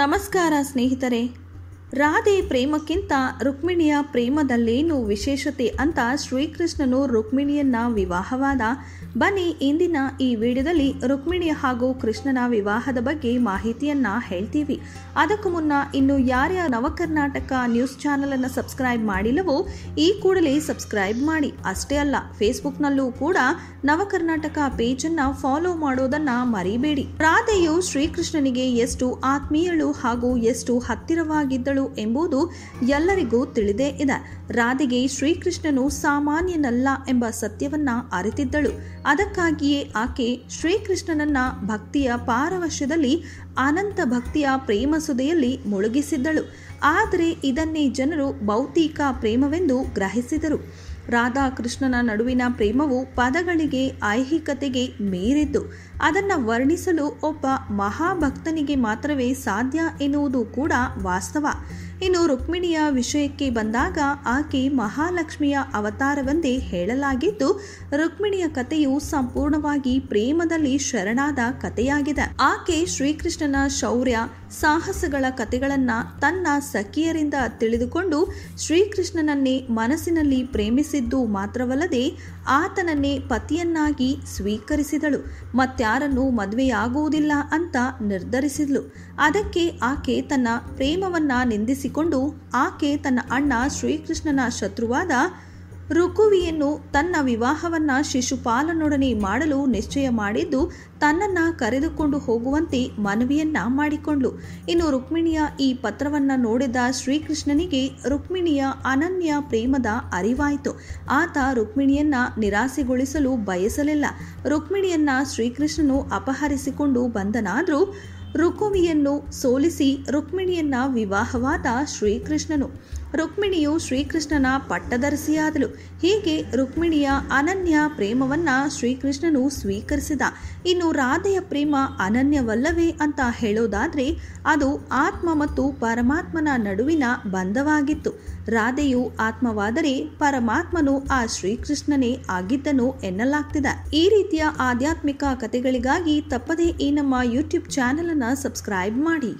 ನಮಸ್ಕಾರ ಸ್ನೇಹಿತರೆ ರಾಧೆ ಪ್ರೇಮಕ್ಕಿಂತ ರುಕ್ಮಿಣಿಯ ಪ್ರೇಮದಲ್ಲೇನು ವಿಶೇಷತೆ ಅಂತ ಶ್ರೀಕೃಷ್ಣನು ರುಕ್ಮಿಣಿಯನ್ನ ವಿವಾಹವಾದ ಬನ್ನಿ ಇಂದಿನ ಈ ವಿಡಿಯೋದಲ್ಲಿ ರುಕ್ಮಿಣಿ ಹಾಗೂ ಕೃಷ್ಣನ ವಿವಾಹದ ಬಗ್ಗೆ ಮಾಹಿತಿಯನ್ನ ಹೇಳ್ತೀವಿ ಅದಕ್ಕೂ ಮುನ್ನ ಇನ್ನು ಯಾರ್ಯ ನವಕರ್ನಾಟಕ ನ್ಯೂಸ್ ಚಾನೆಲ್ ಅನ್ನು ಸಬ್ಸ್ಕ್ರೈಬ್ ಮಾಡಿಲ್ಲವೋ ಈ ಕೂಡಲೇ ಸಬ್ಸ್ಕ್ರೈಬ್ ಮಾಡಿ ಅಷ್ಟೇ ಅಲ್ಲ ಫೇಸ್ಬುಕ್ನಲ್ಲೂ ಕೂಡ ನವಕರ್ನಾಟಕ ಪೇಜ್ ಅನ್ನ ಫಾಲೋ ಮಾಡೋದನ್ನ ಮರಿಬೇಡಿ ರಾಧೆಯು ಶ್ರೀಕೃಷ್ಣನಿಗೆ ಎಷ್ಟು ಆತ್ಮೀಯಳು ಹಾಗೂ ಎಷ್ಟು ಹತ್ತಿರವಾಗಿದ್ದಳು ಎಂಬುದು ಎಲ್ಲರಿಗೂ ತಿಳಿದೇ ಇದೆ ರಾಧೆಗೆ ಶ್ರೀಕೃಷ್ಣನು ಸಾಮಾನ್ಯನಲ್ಲ ಎಂಬ ಸತ್ಯವನ್ನ ಅರಿತಿದ್ದಳು ಅದಕ್ಕಾಗಿಯೇ ಆಕೆ ಶ್ರೀಕೃಷ್ಣನನ್ನ ಭಕ್ತಿಯ ಪಾರವಶ್ಯದಲ್ಲಿ ಅನಂತ ಭಕ್ತಿಯ ಪ್ರೇಮ ಸುದೆಯಲ್ಲಿ ಮುಳುಗಿಸಿದ್ದಳು ಆದರೆ ಇದನ್ನೇ ಜನರು ಭೌತಿಕ ಪ್ರೇಮವೆಂದು ಗ್ರಹಿಸಿದರು ರಾಧಾಕೃಷ್ಣನ ಕೃಷ್ಣನ ನಡುವಿನ ಪ್ರೇಮವು ಪದಗಳಿಗೆ ಐಹಿಕತೆಗೆ ಮೇರಿದ್ದು ಅದನ್ನು ವರ್ಣಿಸಲು ಒಬ್ಬ ಮಹಾಭಕ್ತನಿಗೆ ಮಾತ್ರವೇ ಸಾಧ್ಯ ಎನ್ನುವುದು ಕೂಡ ವಾಸ್ತವ ಇನ್ನು ರುಕ್ಮಿಣಿಯ ವಿಷಯಕ್ಕೆ ಬಂದಾಗ ಆಕೆ ಮಹಾಲಕ್ಷ್ಮಿಯ ಅವತಾರವೆಂದೇ ಹೇಳಲಾಗಿದ್ದು ರುಕ್ಮಿಣಿಯ ಕಥೆಯು ಸಂಪೂರ್ಣವಾಗಿ ಪ್ರೇಮದಲ್ಲಿ ಶರಣಾದ ಕಥೆಯಾಗಿದೆ ಆಕೆ ಶ್ರೀಕೃಷ್ಣನ ಶೌರ್ಯ ಸಾಹಸಗಳ ಕಥೆಗಳನ್ನು ತನ್ನ ಸಖಿಯರಿಂದ ತಿಳಿದುಕೊಂಡು ಶ್ರೀಕೃಷ್ಣನನ್ನೇ ಮನಸ್ಸಿನಲ್ಲಿ ಪ್ರೇಮಿಸಿ ಪ್ರೀತಿಸಿದ್ದು ಮಾತ್ರವಲ್ಲದೆ ಆತನನ್ನೇ ಪತಿಯನ್ನಾಗಿ ಸ್ವೀಕರಿಸಿದಳು ಮತ್ತಾರನ್ನು ಮದುವೆಯಾಗುವುದಿಲ್ಲ ಅಂತ ನಿರ್ಧರಿಸಿದಳು ಅದಕ್ಕೆ ಆಕೆ ತನ್ನ ಪ್ರೇಮವನ್ನ ನಿಂದಿಸಿಕೊಂಡು ಆಕೆ ತನ್ನ ಅಣ್ಣ ಶ್ರೀಕೃಷ್ಣನ ಶತ್ರುವಾದ ರುಕುವಿಯನ್ನು ತನ್ನ ವಿವಾಹವನ್ನು ಶಿಶುಪಾಲನೊಡನೆ ಮಾಡಲು ನಿಶ್ಚಯ ಮಾಡಿದ್ದು ತನ್ನನ್ನು ಕರೆದುಕೊಂಡು ಹೋಗುವಂತೆ ಮನವಿಯನ್ನ ಮಾಡಿಕೊಂಡ್ಲು ಇನ್ನು ರುಕ್ಮಿಣಿಯ ಈ ಪತ್ರವನ್ನು ನೋಡಿದ ಶ್ರೀಕೃಷ್ಣನಿಗೆ ರುಕ್ಮಿಣಿಯ ಅನನ್ಯ ಪ್ರೇಮದ ಅರಿವಾಯಿತು ಆತ ರುಕ್ಮಿಣಿಯನ್ನ ನಿರಾಸೆಗೊಳಿಸಲು ಬಯಸಲಿಲ್ಲ ರುಕ್ಮಿಣಿಯನ್ನ ಶ್ರೀಕೃಷ್ಣನು ಅಪಹರಿಸಿಕೊಂಡು ಬಂದನಾದರೂ ರುಕುವಿಯನ್ನು ಸೋಲಿಸಿ ರುಕ್ಮಿಣಿಯನ್ನ ವಿವಾಹವಾದ ಶ್ರೀಕೃಷ್ಣನು ರುಕ್ಮಿಣಿಯು ಶ್ರೀಕೃಷ್ಣನ ಪಟ್ಟದರ್ಸಿಯಾದಳು ಹೀಗೆ ರುಕ್ಮಿಣಿಯ ಅನನ್ಯ ಪ್ರೇಮವನ್ನ ಶ್ರೀಕೃಷ್ಣನು ಸ್ವೀಕರಿಸಿದ ಇನ್ನು ರಾಧೆಯ ಪ್ರೇಮ ಅನನ್ಯವಲ್ಲವೇ ಅಂತ ಹೇಳೋದಾದ್ರೆ ಅದು ಆತ್ಮ ಮತ್ತು ಪರಮಾತ್ಮನ ನಡುವಿನ ಬಂಧವಾಗಿತ್ತು ರಾಧೆಯು ಆತ್ಮವಾದರೆ ಪರಮಾತ್ಮನು ಆ ಶ್ರೀಕೃಷ್ಣನೇ ಆಗಿದ್ದನು ಎನ್ನಲಾಗ್ತಿದೆ ಈ ರೀತಿಯ ಆಧ್ಯಾತ್ಮಿಕ ಕಥೆಗಳಿಗಾಗಿ ತಪ್ಪದೇ ಈ ನಮ್ಮ ಯೂಟ್ಯೂಬ್ ಚಾನೆಲ್ ಸಬ್ಸ್ಕ್ರೈಬ್ ಮಾಡಿ